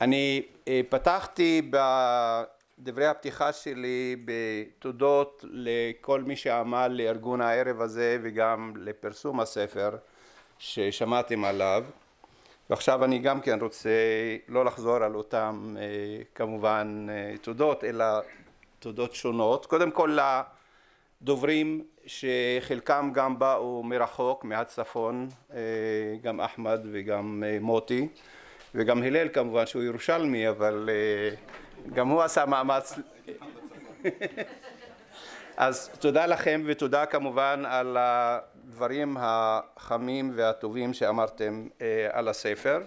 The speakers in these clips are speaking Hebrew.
אני אה, פתחתי בדברי הפתיחה שלי בתודות לכל מי שעמל לארגון הערב הזה וגם לפרסום הספר ששמעתם עליו ועכשיו אני גם כן רוצה לא לחזור על אותם אה, כמובן אה, תודות אלא תודות שונות קודם כל לדוברים שחלקם גם באו מרחוק מהצפון גם אחמד וגם מוטי וגם הלל כמובן שהוא ירושלמי, אבל אה, גם הוא עשה מאמץ. אז תודה לכם ותודה כמובן על הדברים החמים והטובים שאמרתם אה, על הספר.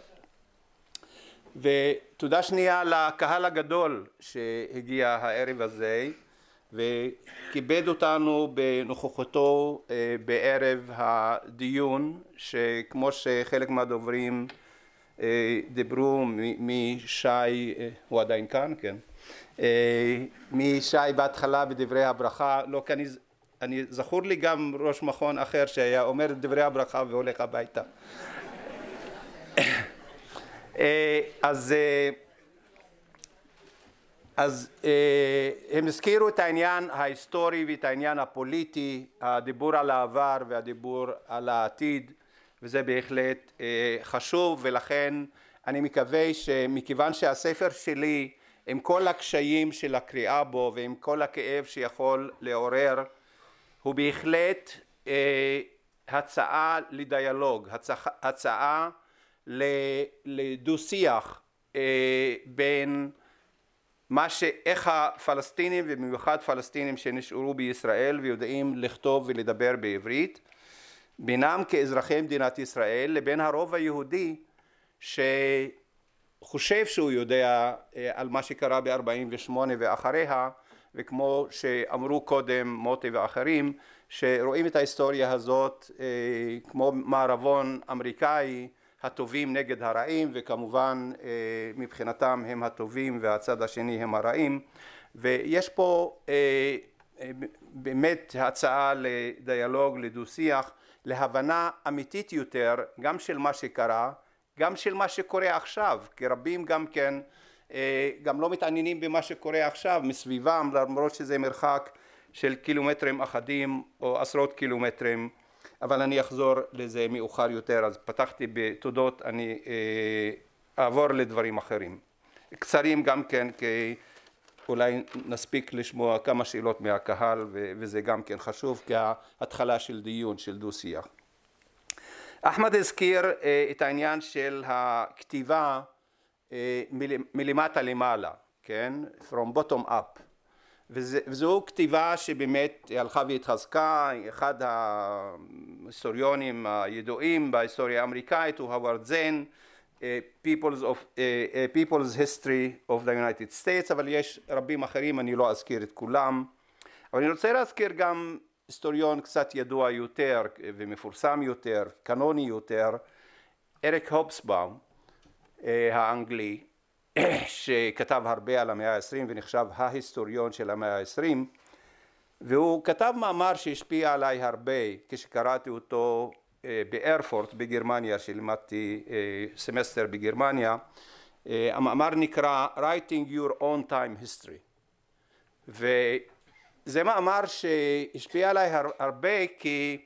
ותודה שנייה לקהל הגדול שהגיע הערב הזה וכיבד אותנו בנוכחותו אה, בערב הדיון שכמו שחלק מהדוברים אה, דיברו משי, אה, הוא עדיין כאן, כן, אה, משי בהתחלה בדברי הברכה, לא כי אני, אני זכור לי גם ראש מכון אחר שהיה אומר את דברי הברכה והולך הביתה. אז, אז הם הזכירו את העניין ההיסטורי ואת העניין הפוליטי, הדיבור על העבר והדיבור על העתיד וזה בהחלט אה, חשוב ולכן אני מקווה שמכיוון שהספר שלי עם כל הקשיים של הקריאה בו ועם כל הכאב שיכול לעורר הוא בהחלט אה, הצעה לדיאלוג, הצע, הצעה לדו שיח אה, בין מה ש... איך הפלסטינים ובמיוחד פלסטינים שנשארו בישראל ויודעים לכתוב ולדבר בעברית בינם כאזרחי מדינת ישראל לבין הרוב היהודי שחושב שהוא יודע אה, על מה שקרה ב-48 ואחריה וכמו שאמרו קודם מוטי ואחרים שרואים את ההיסטוריה הזאת אה, כמו מערבון אמריקאי הטובים נגד הרעים וכמובן אה, מבחינתם הם הטובים והצד השני הם הרעים ויש פה באמת הצעה לדיאלוג לדו שיח להבנה אמיתית יותר גם של מה שקרה, גם של מה שקורה עכשיו, כי רבים גם כן אה, גם לא מתעניינים במה שקורה עכשיו מסביבם למרות שזה מרחק של קילומטרים אחדים או עשרות קילומטרים אבל אני אחזור לזה מאוחר יותר אז פתחתי בתודות אני אה, אעבור לדברים אחרים קצרים גם כן כי אולי נספיק לשמוע כמה שאלות מהקהל וזה גם כן חשוב כהתחלה של דיון, של דו שיח. אחמד הזכיר אה, את העניין של הכתיבה אה, מלמטה למעלה, כן? From bottom up. וזו, כתיבה שבאמת הלכה והתחזקה, אחד ההיסטוריונים הידועים בהיסטוריה האמריקאית הוא הווארד זן אה, people's, of, uh, people's history of the United States, אבל יש רבים אחרים, אני לא אזכיר את כולם. אבל אני רוצה להזכיר גם היסטוריון קצת ידוע יותר ומפורסם יותר, קנוני יותר, אריק הובסבאום uh, האנגלי, שכתב הרבה על המאה ה-20 ונחשב ההיסטוריון של המאה ה-20, והוא כתב מאמר שהשפיע עליי הרבה כשקראתי אותו אה, בארפורט בגרמניה שלימדתי אה, סמסטר בגרמניה אה, המאמר נקרא Writing Your Own Time History וזה מאמר שהשפיע עליי הרבה כי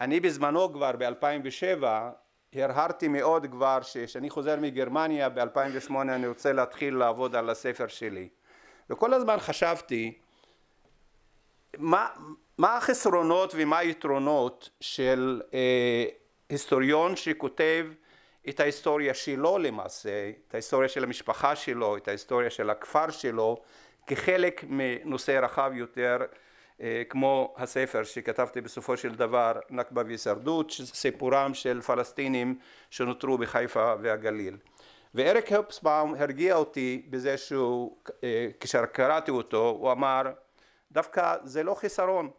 אני בזמנו כבר ב-2007 הרהרתי מאוד כבר שכשאני חוזר מגרמניה ב-2008 אני רוצה להתחיל לעבוד על הספר שלי וכל הזמן חשבתי מה, מה החסרונות ומה היתרונות של אה, היסטוריון שכותב את ההיסטוריה שלו למעשה, את ההיסטוריה של המשפחה שלו, את ההיסטוריה של הכפר שלו, כחלק מנושא רחב יותר אה, כמו הספר שכתבתי בסופו של דבר, נכבה והישרדות, סיפורם של פלסטינים שנותרו בחיפה והגליל. ואריק הופסבאום הרגיע אותי בזה שהוא, אה, כשקראתי אותו, הוא אמר דווקא זה לא חיסרון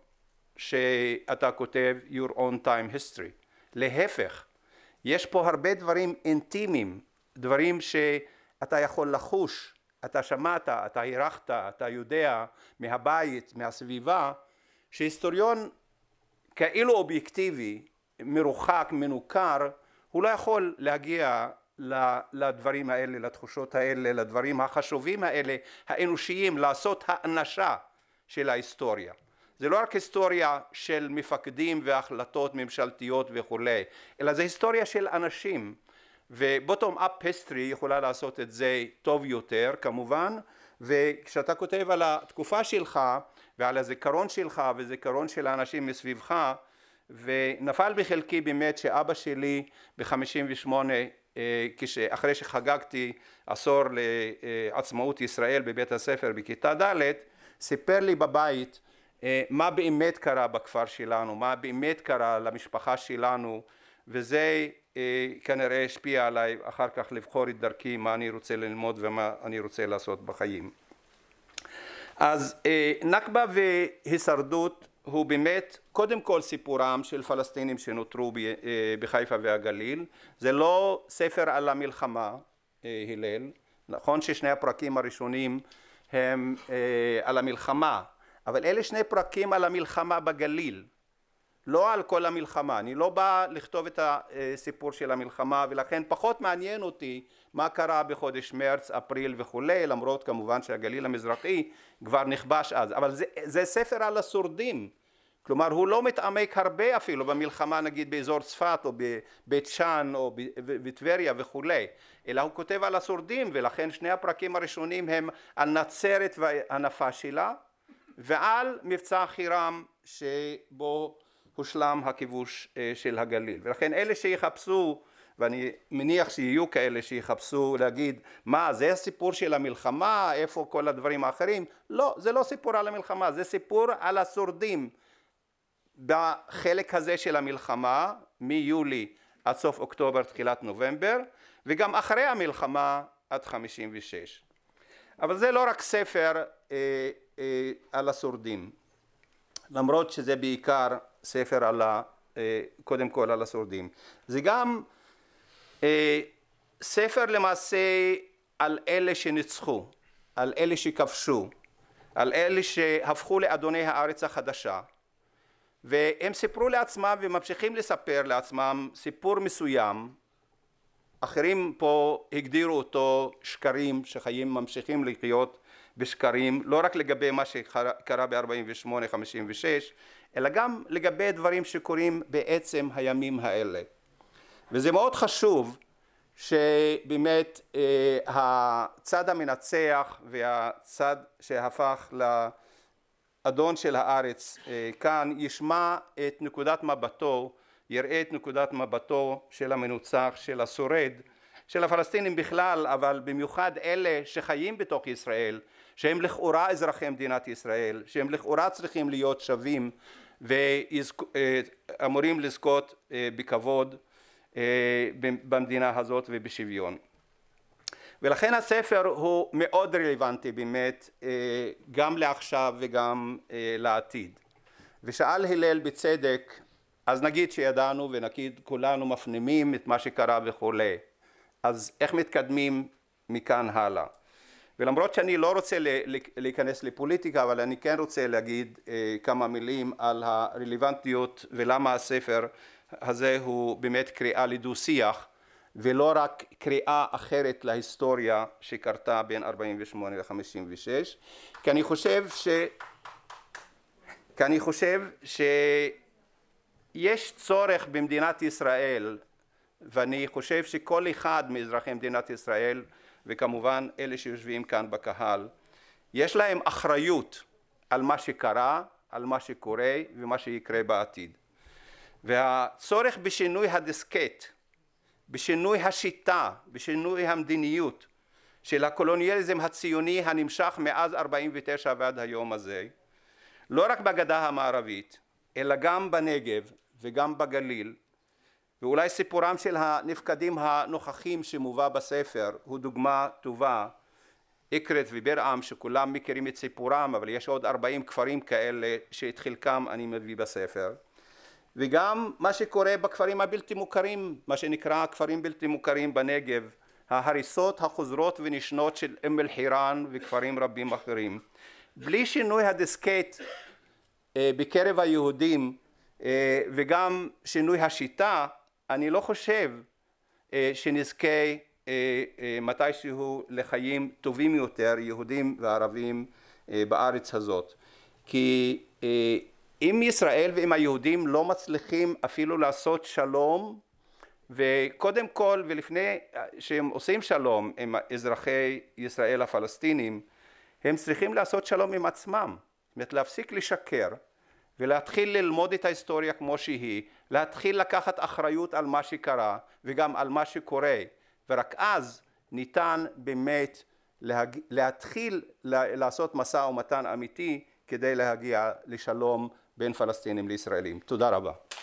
שאתה כותב your own time history, להפך, יש פה הרבה דברים אינטימיים, דברים שאתה יכול לחוש, אתה שמעת, אתה הרחת אתה יודע מהבית, מהסביבה, שהיסטוריון כאילו אובייקטיבי, מרוחק, מנוכר, הוא לא יכול להגיע לדברים האלה, לתחושות האלה, לדברים החשובים האלה, האנושיים, לעשות האנשה של ההיסטוריה. זה לא רק היסטוריה של מפקדים והחלטות ממשלתיות וכולי, אלא זה היסטוריה של אנשים, ובוטום אפ היסטרי יכולה לעשות את זה טוב יותר כמובן, וכשאתה כותב על התקופה שלך ועל הזיכרון שלך וזיכרון של האנשים מסביבך, ונפל בחלקי באמת שאבא שלי ב-58 אה, אחרי שחגגתי עשור לעצמאות ישראל בבית הספר בכיתה ד' סיפר לי בבית אה, מה באמת קרה בכפר שלנו, מה באמת קרה למשפחה שלנו, וזה אה, כנראה השפיע עליי אחר כך לבחור את דרכי, מה אני רוצה ללמוד ומה אני רוצה לעשות בחיים. אז אה, נכבה והישרדות הוא באמת קודם כל סיפורם של פלסטינים שנותרו בחיפה והגליל, זה לא ספר על המלחמה, הלל, נכון ששני הפרקים הראשונים הם אה, על המלחמה, אבל אלה שני פרקים על המלחמה בגליל, לא על כל המלחמה. אני לא בא לכתוב את הסיפור של המלחמה, ולכן פחות מעניין אותי מה קרה בחודש מרץ, אפריל וכולי, למרות כמובן שהגליל המזרחי כבר נכבש אז, אבל זה, זה ספר על השורדים. כלומר הוא לא מתעמק הרבה אפילו במלחמה נגיד באזור צפת או בבית שאן או בטבריה וכולי אלא הוא כותב על השורדים ולכן שני הפרקים הראשונים הם על נצרת והנפה שלה ועל מבצע חירם שבו הושלם הכיבוש אה, של הגליל ולכן אלה שיחפשו ואני מניח שיהיו כאלה שיחפשו להגיד מה זה הסיפור של המלחמה איפה כל הדברים האחרים לא זה לא סיפור על המלחמה זה סיפור על השורדים בחלק הזה של המלחמה, מיולי עד סוף אוקטובר, תחילת נובמבר, וגם אחרי המלחמה עד ושש אבל זה לא רק ספר אה, אה, על השורדים, למרות שזה בעיקר ספר על ה... אה, קודם כל על השורדים. זה גם אה, ספר למעשה על אלה שניצחו, על אלה שכבשו, על אלה שהפכו לאדוני הארץ החדשה. והם סיפרו לעצמם וממשיכים לספר לעצמם סיפור מסוים אחרים פה הגדירו אותו שקרים שחיים ממשיכים לחיות בשקרים לא רק לגבי מה שקרה ב-48-56 אלא גם לגבי דברים שקורים בעצם הימים האלה וזה מאוד חשוב שבאמת אה, הצד המנצח והצד שהפך ל... לה... אדון של הארץ אה, כאן ישמע את נקודת מבטו, יראה את נקודת מבטו של המנוצח, של השורד, של הפלסטינים בכלל, אבל במיוחד אלה שחיים בתוך ישראל, שהם לכאורה אזרחי מדינת ישראל, שהם לכאורה צריכים להיות שווים ואמורים אה, לזכות אה, בכבוד במדינה הזאת ובשוויון. ולכן הספר הוא מאוד רלוונטי באמת אה, גם לעכשיו וגם אה, לעתיד. ושאל הלל בצדק, אז נגיד שידענו ונגיד כולנו מפנימים את מה שקרה וכולי, אז איך מתקדמים מכאן הלאה? ולמרות שאני לא רוצה להיכנס לפוליטיקה, אבל אני כן רוצה להגיד אה, כמה מילים על הרלוונטיות ולמה הספר הזה הוא באמת קריאה לדו-שיח ולא רק קריאה אחרת להיסטוריה שקרתה בין 48 ל-56 כי אני חושב ש... כי אני חושב שיש צורך במדינת ישראל ואני חושב שכל אחד מאזרחי מדינת ישראל וכמובן אלה שיושבים כאן בקהל יש להם אחריות על מה שקרה, על מה שקורה ומה שיקרה בעתיד והצורך בשינוי הדיסקט בשינוי השיטה, בשינוי המדיניות של הקולוניאליזם הציוני הנמשך מאז 49 ועד היום הזה, לא רק בגדה המערבית, אלא גם בנגב וגם בגליל, ואולי סיפורם של הנפקדים הנוכחים שמובא בספר הוא דוגמה טובה, אקרית ובירעם שכולם מכירים את סיפורם אבל יש עוד 40 כפרים כאלה שאת חלקם אני מביא בספר וגם מה שקורה בכפרים הבלתי מוכרים, מה שנקרא כפרים בלתי מוכרים בנגב, ההריסות החוזרות ונשנות של אום אל-חיראן וכפרים רבים אחרים. בלי שינוי הדיסקט אה, בקרב היהודים אה, וגם שינוי השיטה, אני לא חושב אה, שנזכה מתישהו לחיים טובים יותר, יהודים וערבים בארץ הזאת. כי אם ישראל ואם היהודים לא מצליחים אפילו לעשות שלום וקודם כל ולפני אה, שהם עושים שלום עם אזרחי ישראל הפלסטינים הם צריכים לעשות שלום עם עצמם, זאת אומרת להפסיק לשקר ולהתחיל ללמוד את ההיסטוריה כמו שהיא, להתחיל לקחת אחריות על מה שקרה וגם על מה שקורה ורק אז ניתן באמת להג... להתחיל לעשות משא ומתן אמיתי כדי להגיע לשלום בין פלסטינים לישראלים. תודה רבה.